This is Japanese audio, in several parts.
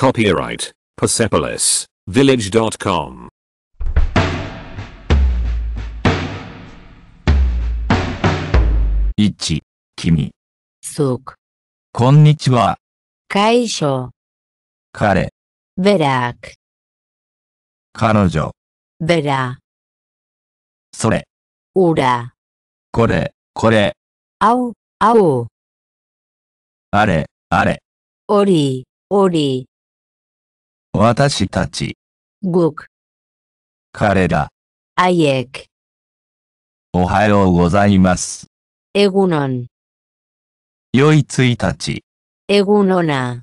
Copyright Persepolis Village.com 1. 君。Сук. こんにちは。会社。彼。ベラーク。彼女。ベラ。ー。それ。うら。これ、これ。あお、あお。あれ、あれ。おり、おり。私たち。僕。彼ら。あいえく。おはようございます。えぐのん。よいついたち。えぐのな。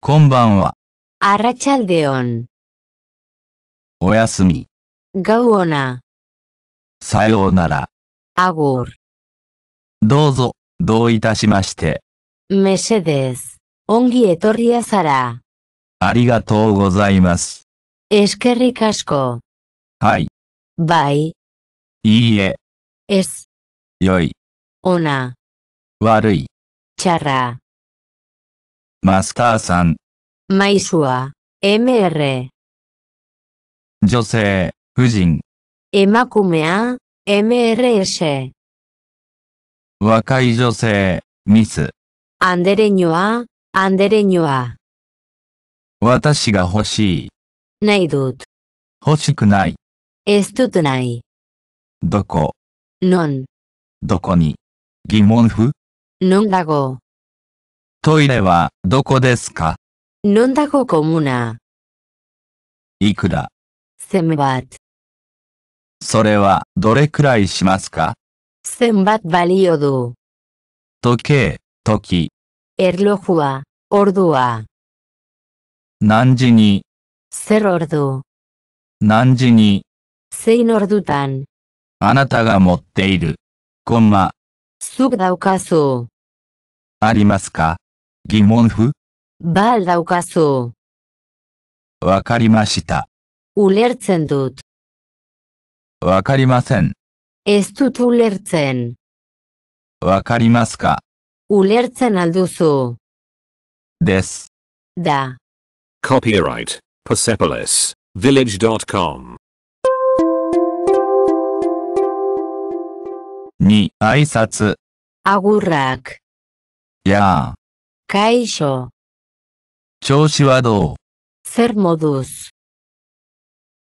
こんばんは。あらちゃうでよん。おやすみ。ガウオナ。さようなら。あごる。どうぞ、どういたしまして。メシェデス。オンギエトリやサラ。ありがとうございます。エスケリカスコ。はい。バイ。いいえ。エス。よい。オナ。悪い。チャラ。マスターさん。マイスワ、MR。女性、夫人。エマクメア、MRS。若い女性、ミス。アンデレニュア、アンデレニュア。私が欲しい。ないどと。欲しくない。えっと o ない。どこのん。どこに疑問符のんだご。トイレはどこですかのんだごこ g o いくらせんばっ。それはどれくらいしますかせんばっバートバリオド。時計、時。エルロフは、オルドは。何時に、セロルド。何時に、セイノルドタン。あなたが持っている、コンマ。すぐだおかそう。ありますか疑問符バーだおかそう。わかりました。ウレルツェンドゥわかりません。エストトゥレルツェン。わかりますかウレルツェンアルドゥソです。だ。Copyright Persepolis Village.com 2挨拶アグラクやあ解消調子はどうセルモドゥス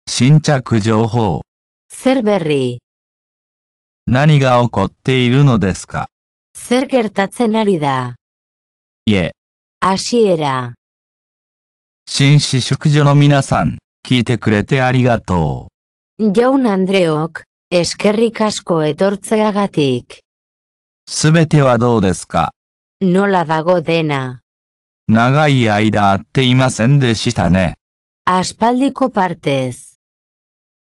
新着情報セルベリー何が起こっているのですかセルゲルタツェナリダいえアシエラ紳士淑女の皆さん、聞いてくれてありがとう。ジョン・アンデオク、エスケリカスコエトルツアガティク。すべてはどうですかノラダゴデナ。長い間会っていませんでしたね。アスパルディコパルテス。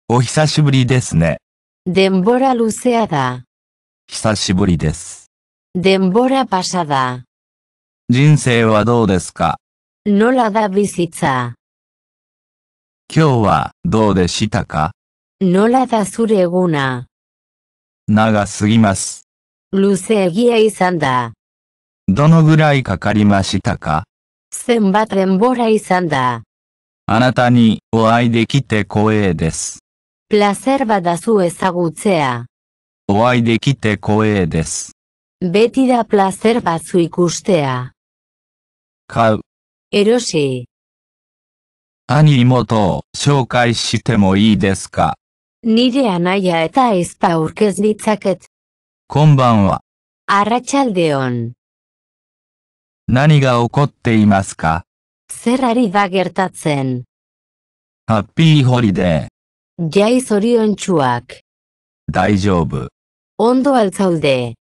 お久しぶりですね。デンボラ・ルセアダ。久しぶりです。デンボラ・パサダ。人生はどうですかノのらだびしさ。今日はどうでしたかのらだスれごな。長すぎます。るせぎえいさんだ。どのぐらいかかりましたかせんばてんぼらいさんだ。あなたにお会いできて光栄です。プラセルバダスエサグツェア。お会いできて光栄です。ベティダプラセルバスイクステア。買う。エロシー。兄妹を紹介してもいいですかニデアナヤエタエスパウケズニツァケツ。こんばんは。アラチャルデオン。何が起こっていますかセラリダゲルタツェン。ハッピーホリデー。ジャイソリオンチュワク。大丈夫。オンドアルサウデ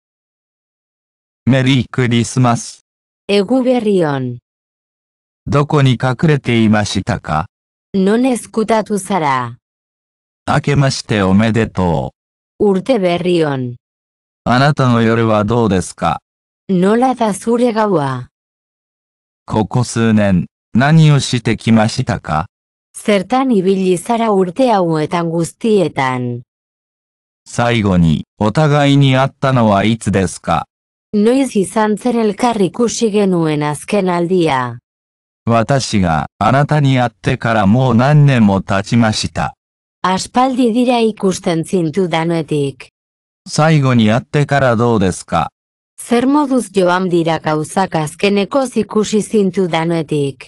ー。メリークリスマス。エグベリオン。どこに隠れていましたか何で好きだとさら。明けましておめでとう。ウルテベリオン。あなたの夜はどうですかノラダスレガワ。ここ数年、何をしてきましたかセルタニビリサラウルテアウエタングスティエタン。最後に、お互いに会ったのはいつですかノイズヒサンセレカリクシゲノエナスケナルディア。私があなたに会ってからもう何年も経ちました。Aspaldi dira ikusten zintudanetik. 最後に会ってからどうですか Zer moduz joan dira gauzak azkenekoz ikusi zintudanetik.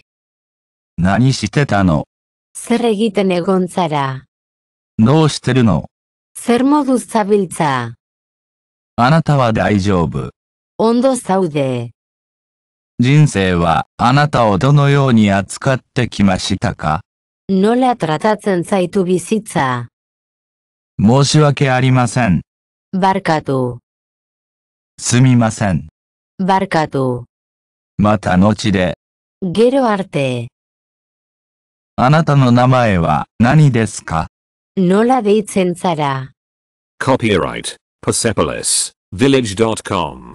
何してたの Zer egiten egon zara. どうしてるの Zer moduz zabiltza. あなたは大丈夫。Ondo zaude. 人生はあなたをどのように扱ってきましたか No la tratați în zaitubizița. 申し訳ありません。Barca tu. すみません。Barca tu. また後で、Gero arte. あなたの名前は何ですか Nola deitzen zara. Copyright Persepolis Village.com.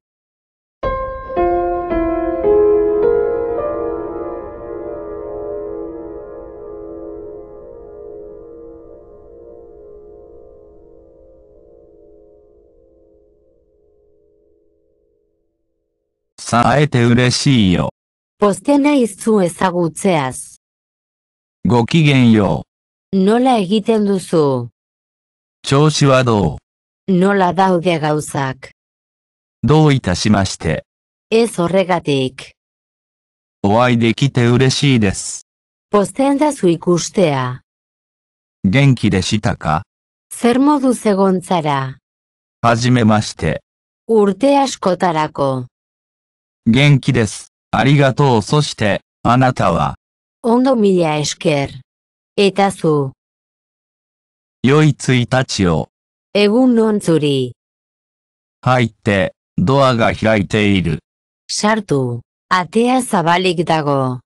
Sa aete ureshii yo. Πώς tenéis sus agutzeas. Gokigen yo. Nola egiten duzu. Choushi wa dou. Nola daude gauzak. Dou itashimashite. Ez horregatik. Oai dekite ureshii desu. Posten da zu ikustea. Genki deshita ka? Zer moduz egon zara? Hajime mashite. Urte askotarako. 元気です。ありがとう。そして、あなたは。おのみやしけるえたそう。よい一日を。えぐんのんつり。入って、ドアが開いている。シャルト、あてやさばりぎだご。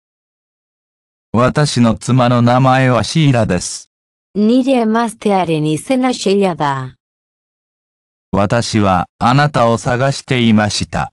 私の妻の名前はシーラです。にでますてありにせなシェリア私はあなたを探していました。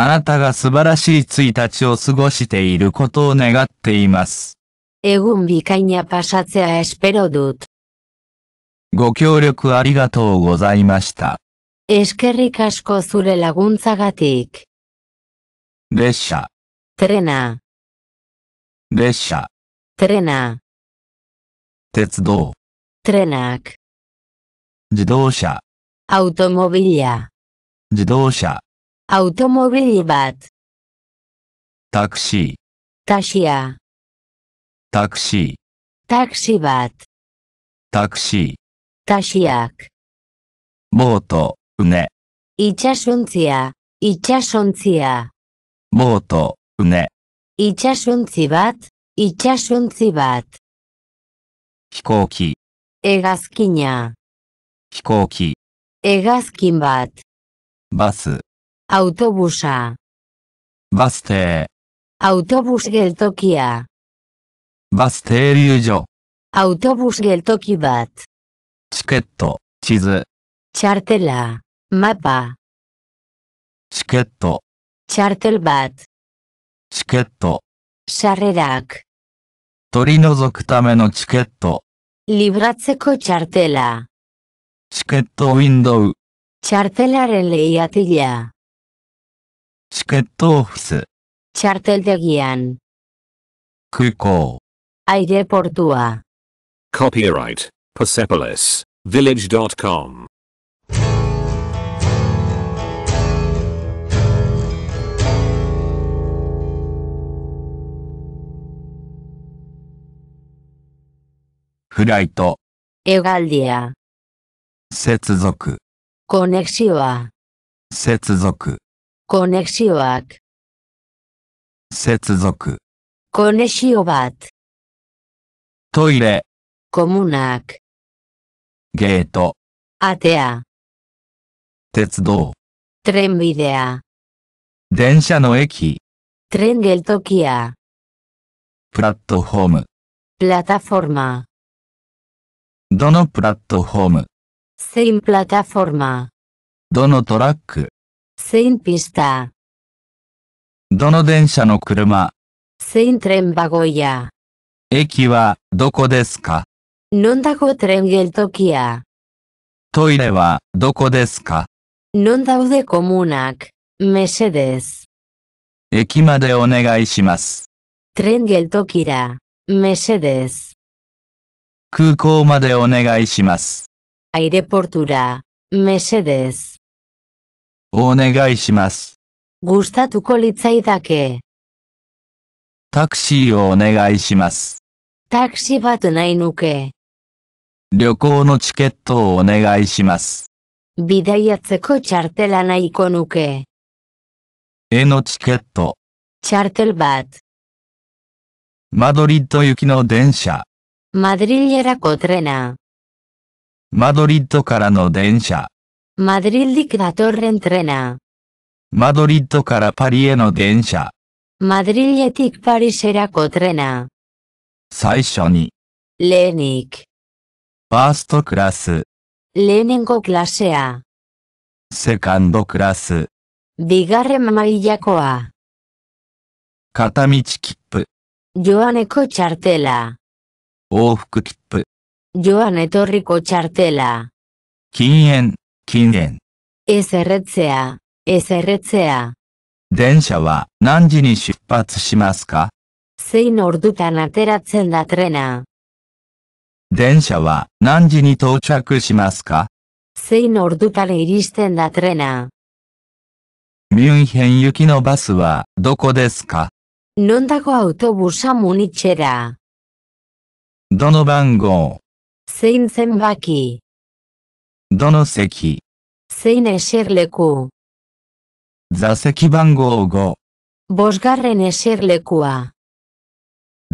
あなたが素晴らしい1日を過ごしていることを願っています。ご協力ありがとうございました。列車。トレナー。列車。トレナー。鉄道。トレナーク。自動車。アウトモビリア。自動車。Automobil bat. Taxi. Taxia. Taxi. Taxi bat. Taxi. Taxiak. Boto, une. Itxasuntzia, itxasuntzia. Boto, une. Itxasuntzi bat, itxasuntzi bat. Hikoki. Egazkina. Hikoki. Egazkin bat. Basu. Autobusa. Baste. Autobus geltokia. Baste eriujo. Autobus geltoki bat. Txiketto, txizu. Txartela, mapa. Txiketto. Txartel bat. Txiketto. Sarrerak. Torinozok tame no txiketto. Libratzeko txartela. Txiketto window. Txartelaren lehiatila. チケットオフィス。Txarteltegian. 空港。Aireportua. Copyright Persepolis Village.com. フライト。Egaldia. 接続。Konexioa. 接続。konexioak 接続 Konexio bat トイレ komunak ゲート atea 鉄道 trenbidea 電車の駅 tren geltokia プラットフォーム plataforma どのプラットフォーム zein plataforma どのトラック Zein pista. Dono densha no kuruma. Zein tren bagoia. Eki wa doko desu ka? Non dago tren geltokia? Toire wa doko desu ka? Non daude komunak? Mesedez. Eki made onegai shimasu. Tren geltokira. Mesedez. 空港までお願いします。aireportura, mesedez. お願いします。gustatuko l i タクシーをお願いします。タクシーバトナイヌケ。旅行のチケットをお願いします。ビダイアツコチャルテラナイコヌケ。絵のチケット。チャルテルバット。マドリッド行きの電車。マドリリエラコトレナ。マドリッドからの電車。Madrildik datorren trena. Madridto kara Parieno densha. Madriletik Pariserako trena. 最初に。lehenik. First class. Lehenengo klasea. Second class. Bigarren mailakoa. Katamitz kippu. Joaneko txartela. Ofuku kippu. Joan etorriko txartela. Kinien. 禁煙。Ez erretzea, ez erretzea. 電車は何時に出発しますか Zein ordutan ateratzen da trena. 電車は何時に到着しますか Zein ordutan iristen da trena. ミュンヘン行きのバスはどこですか Nondako autobusa munitxera. どの番号 Zein zenbaki. Dono zeki? Zein eserleku? Zaseki bango ogo. Bosgarren eserlekua.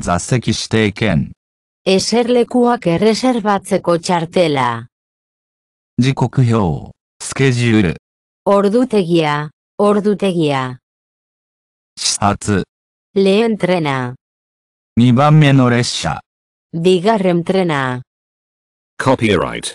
Zaseki steken. Eserlekuak erreserbatzeko txartela. Jikok hio, skejiul. Ordutegia, ordutegia. Shatu. Lehen trena. Nibanme no resha. Bigarren trena. Copyright.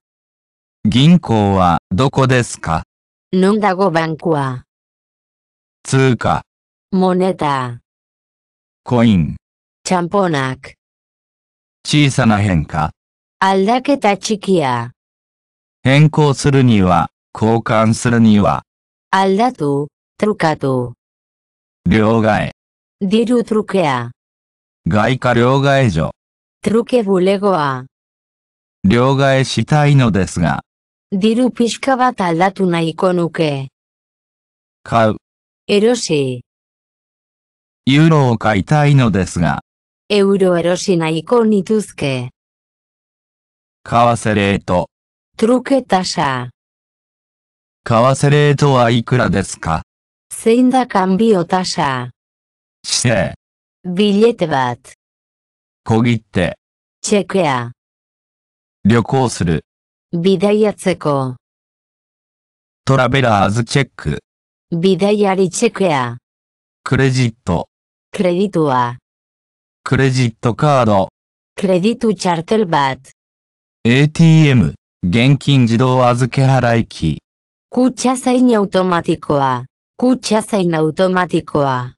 銀行はどこですかヌンダゴバンクは通貨モネタコインチャンポナック小さな変化アルダケタチキア変更するには交換するにはアルダトゥトゥカトゥ両替ディルトゥルケア外貨両替所トゥルケブレゴア両替したいのですが Diru pixka bat aldatu nahiko nuke. 買う。Erosi. ユーロを買いたいのですが、Euro erosi nahiko nituzke. 為替レート。Truke tasa. 為替レートはいくらですか Zein da kanbio tasa. 姿勢、Bilete bat. 小切手、Txekea. 旅行する。ビダイアツェコ。トラベラーズチェック。ビダイアリチェックや。クレジット。クレディトは。クレジットカード。クレジットチャルトルバット。ATM。現金自動預け払い機。クチャサインアウトマティコは。クチャサインアウトマティコは。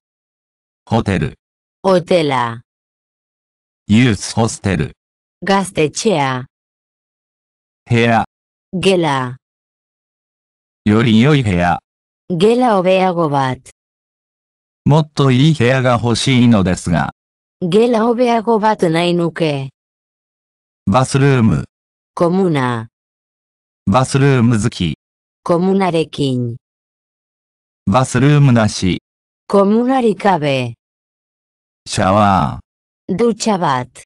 ホテル。オテラ。ユースホステル。ガステチェア。部屋。ゲラ。より良い部屋。ゲラオベアゴバット。もっといい部屋が欲しいのですが。ゲラオベアゴバットないのけ。バスルーム。コムナ。バスルーム好き。コムナレキン。バスルームなし。コムナリカベ。シャワー。ドゥチャバット。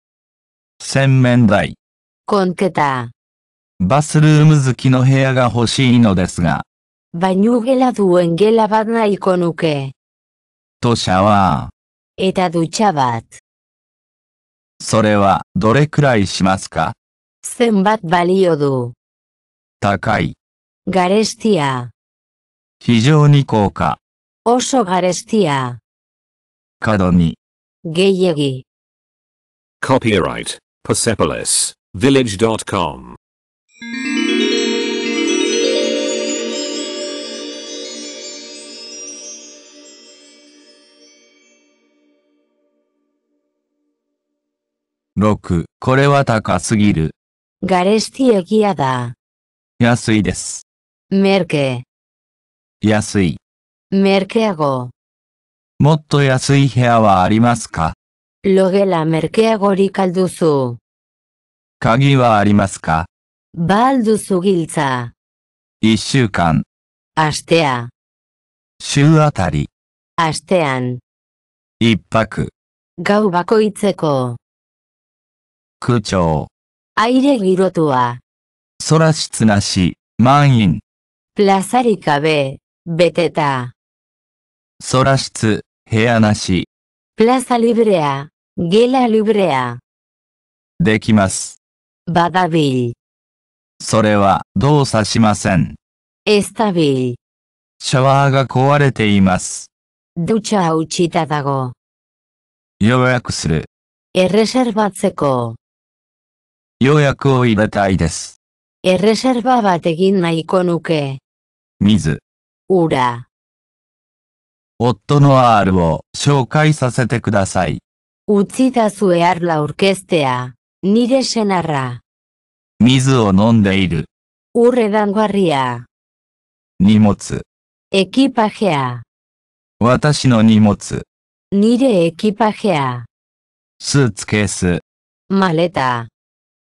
洗面台。コンケタ。バスルーム好きの部屋が欲しいのですが。バニューゲラドウェンゲラバッイコヌケ。とシャワー。エタドチャバッ。それはどれくらいしますかセンバッバリオド。高い。ガレスティア。非常に高価。オソガレスティア。角に。ゲイエギ。コピーライト、パセポリス、ヴィレッジ .com 6. これは高すぎる。ガレスティエギアだ。安いです。メルケ。安い。メルケアゴ。もっと安い部屋はありますかロゲラメルケアゴリカルドゥス。鍵はありますか Balduzu giltza. 一週間、Astea. 週あたり、Astean. 一泊、Gau bakoitzeko. 空調、Aire girotua. 空室なし、満員、Plazarik gabe. Beteta. 空室、部屋なし、Plaza librea. Gela librea. できます。Badabil. それは動作しません。Está vil. シャワーが壊れています。Dutxa hautsita dago. 予約する。Erreserbatzeko. 予約を入れたいです。Erreserba bat egin nahiko nuke. 水、Ura. 夫の R を紹介させてください。Utzi da zuear aurkeztea. Nire senarra. 水を飲んでいる。オレダンガリア。荷物。エキパヘア。私の荷物。ニレエキパヘア。スーツケース。マレタ。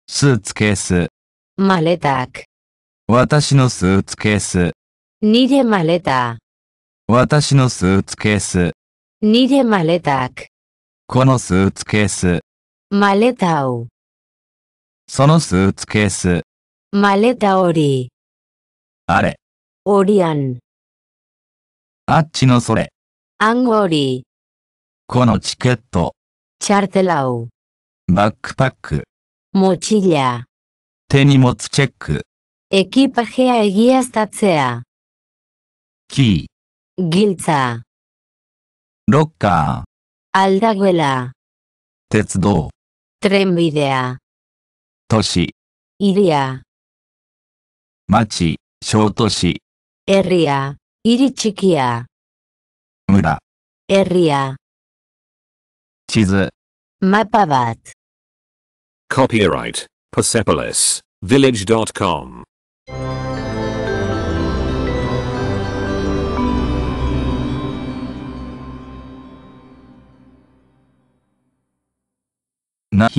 スーツケース。マレタ私のスーツケース。ニレマレタ。私のスーツケース。ニレマレタこのスーツケース。マレタウ。そのスーツケース。マレタオリー。あれ。オリアン。あっちのそれ。アンゴリー。このチケット。チャルテラウ。バックパック。モチリア。手荷物チェック。エキパヘアエギアスタツェア。キー。ギルツァ。ロッカー。アルダグエラ。鉄道。トレンビデア。都市。イリア。町、小都市。エリア、イリチキア。村。エリア。地図。マパバッコピーライト、パセポリス、ヴィレッジ .com。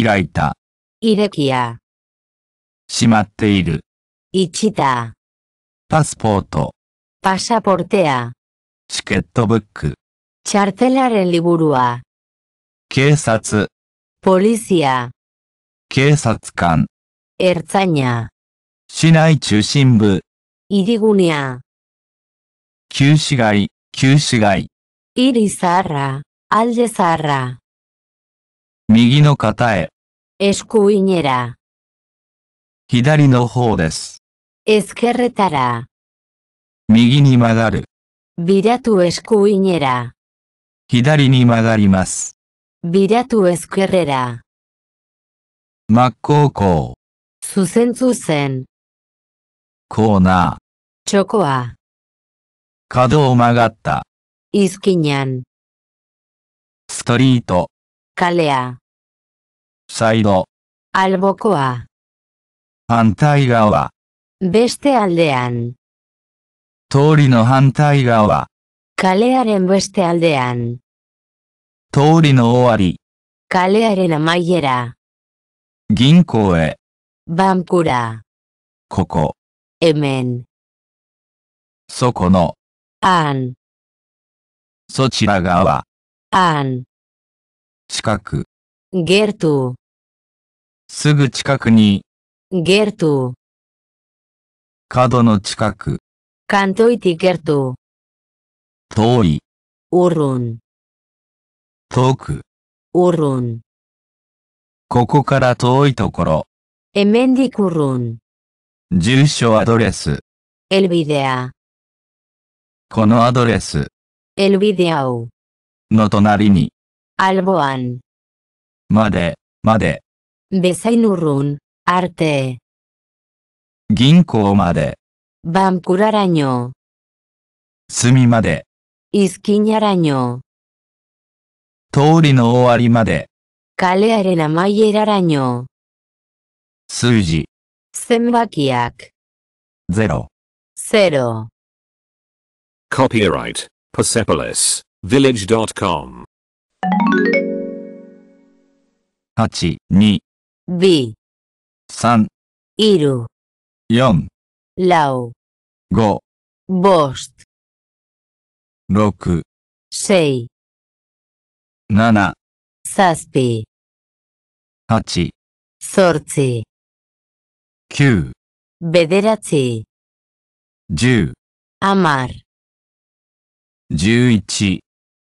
開いた。イレキア。しまっている。チだ。パスポート。パシャポルテア。チケットブック。チャルテラレリブルア。警察。ポリシア。警察官。エルザニャ。市内中心部。イリグニア。旧市街、旧市街。イリサーラ、アルジェサーラ。右の方へ。Eskuiñera. Hidari noho desu. Eskerretara. Migi ni magaru. Biratu eskuiñera. Hidari ni magarimaz. Biratu eskerrera. zen. Zuzentzuzen. Kona. Txokoa. Kadu omagatta. Izkinan. Storito. Kalea. サイド。アルボコア。反対側。ベステアルデアン。通りの反対側。カレアレンベステアルデアン。通りの終わり。カレアレナマイエラ。銀行へ。バンクラ。ここ。エメン。そこの。アン。そちら側。アン。近く。ゲルト。すぐ近くに、ゲルト。角の近く、カントイティゲルト。遠い、オロン。遠く、オロン。ここから遠いところ、エメンディコロン。住所アドレス、エルビデア。このアドレス、エルビデアオ。の隣に、アルボアン。まで、まで。べさいぬるん、あるて。銀行まで。バンクララニョ。隅まで。いすきにゃらにょ。通りの終わりまで。かれあれなまいえららにょ。数字。せんばきやく。ゼロ。ゼロ。Copyright, Persepolis, Village.com 8、2、B、3、Iru、4、Lau、5、Bost、6、Sei、7、Saspi、8、z o r t i 9、b e d e r a t i 10、Amar、11、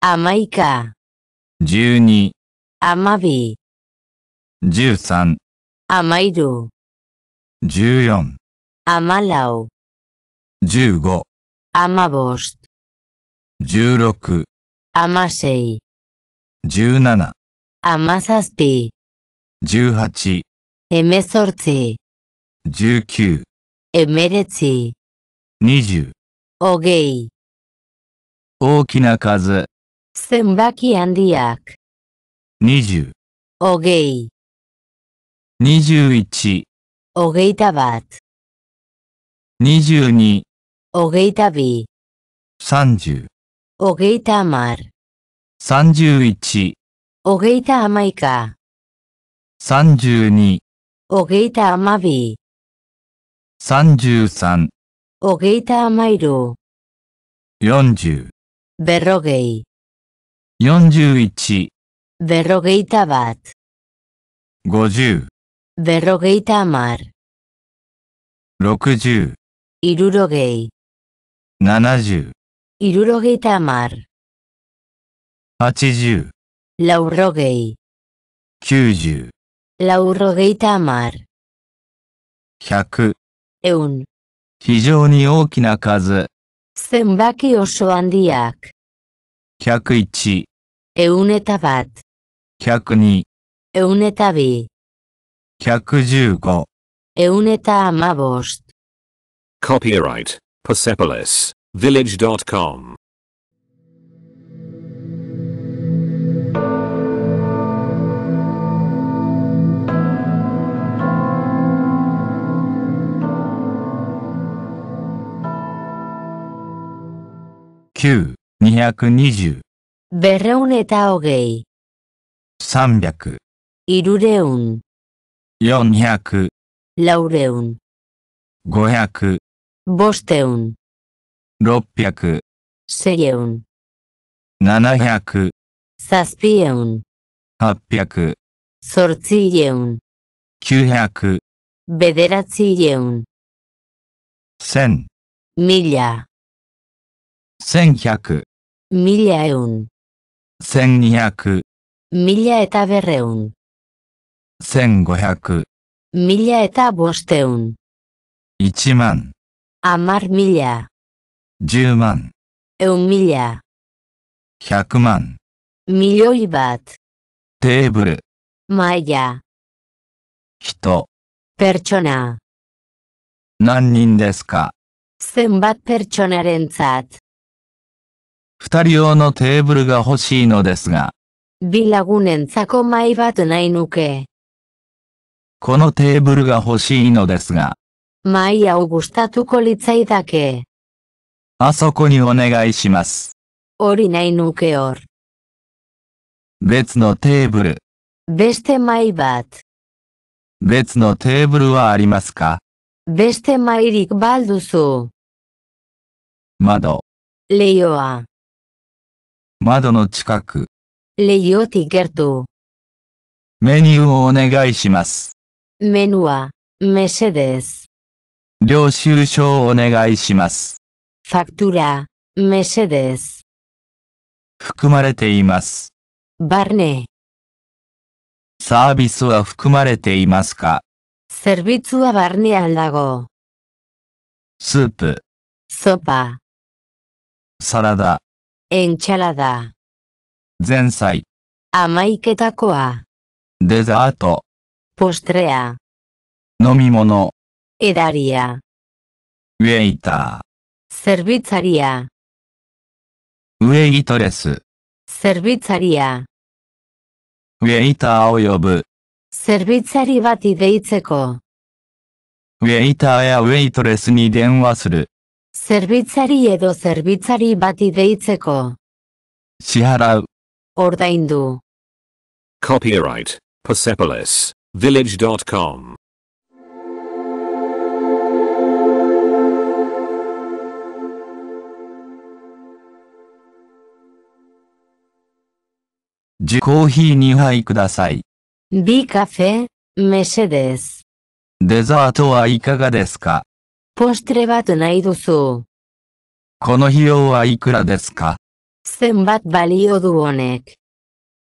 Amaika、12、Amabi、十三、アマイル。十四、アマラオ。十五、アマボスト。十六、アマセイ。十七、アマサスピ。十八、エメソルツィ。十九、エメレツィ。二十、オゲイ。大きな数。センバキアンディアク。二十、オゲイ。21hogeita bat, 22 hogeita bi, 30 hogeita amar, 31 hogeita amaika, 32 hogeita amabi, 33 hogeita amairu, 40 berrogei, 41 berrogeita bat, 50ベロゲイタマル。六十。イルロゲイ。七十。イルロゲイタマル。八十。ラウロゲイ。九十。ラウロゲイタマル。百。エウン。非常に大きな数。センバキオソアンディアク。百一。エウネタバッ。百二。エウネタビー。115. Euneta amavost. Copyright Persepolis Village.com. Q 220 Berreun eta o g e i 300 Irureun 400 laureun 500 bosteun 600 seieun 700 zazpieun 800 zortzieun 900 bederatzieun 1000 mila 1100 mila eun 1200 mila eta berreun 1500 Mila eta bosteun. 1万、Amar mila. 10万、Eun mila. 100万、Milioi bat. テーブル、Maia. 人、Pertsona. 何人ですか Zenbat p e r t s o n a r e n z a t 二人用のテーブルが欲しいのですが、Bilagunentzako mai bat n a i nuke. このテーブルが欲しいのですが。マイアオグスタトゥコリツァイダケ。あそこにお願いします。オリナイヌケオル。別のテーブル。ベステマイバット。別のテーブルはありますかベステマイリクバルドス。窓。レイオア。窓の近く。レイオティゲルト。メニューをお願いします。メニュは、メシェです。領収書をお願いします。ファクトラ、メシェです。含まれています。バーネ。サービスは含まれていますかセルビスはバーネアンダゴ。スープ。ソパサラダ。エンチャラダ。前菜。甘いケタコア。デザート。postrea nomimono edaria ueita zerbitzaria ueitores zerbitzaria ueita oyobu zerbitzari bati deitzeko ueita ea ueitores ni denwa suru zerbitzari edo zerbitzari bati deitzeko siharau ordaindu copyright persepolis village.com. G コーヒー2杯ください。B カフェ、メシです。デザートはいかがですかポストレバトナイドソー。この費用はいくらですかセンバッバリオドゥオネク。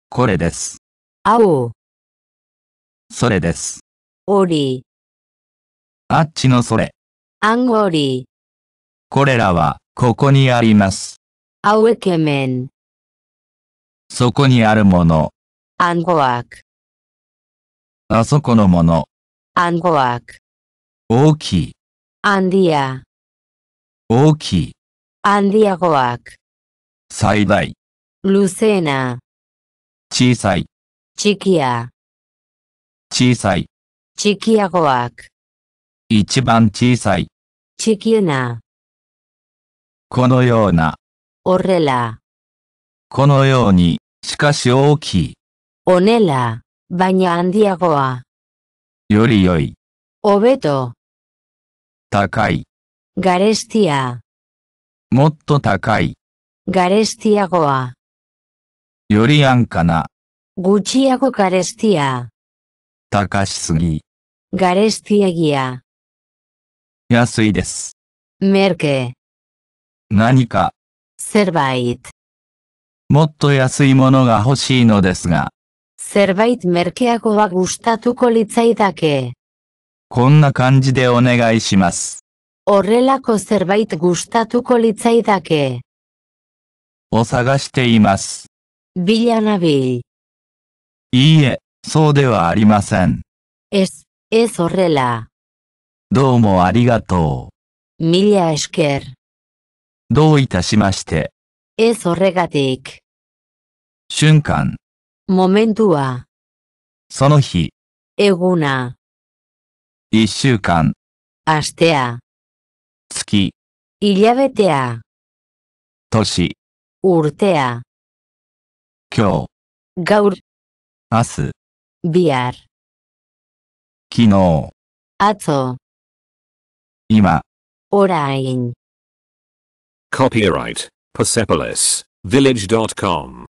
これです。あお。それです。おり。あっちのそれ。あんごり。これらは、ここにあります。あうけめん。そこにあるもの。あんごわく。あそこのもの。あんごわく。大きい。あんディア。大きい。アンディアゴアク。最大。ルセーナ。小さい。チキア。小さい。チキアゴアク。一番小さい。ちきゅナ。このような。オレラ。このように、しかし大きい。オネラ、バニゃンディアゴア。より良い。オベト。高い。ガレスティア。もっと高い。ガレスティアゴア。より安価な。グチアゴガレスティア。高しすぎ。ガレスティアギア。安いです。メルケ。何か。セルバイト。もっと安いものが欲しいのですが。セルバイトメルケアゴはグスタトコリツァイだけ。こんな感じでお願いします。オレラコセルバイトグスタトコリツァイだけ。お探しています。ビリアナビー。いいえ。そうではありません。Es, es horrela. どうもありがと Mila esker. う。どういたしまして、Ez horregatik. 瞬間、Momentua. その日、Eguna. 一週間、Astea. 月、Hilabetea. 年、Urtea. 今日、Gaur. 明日、VR 昨日、atzo, 今、orain. Copyright Persepolis Village.com.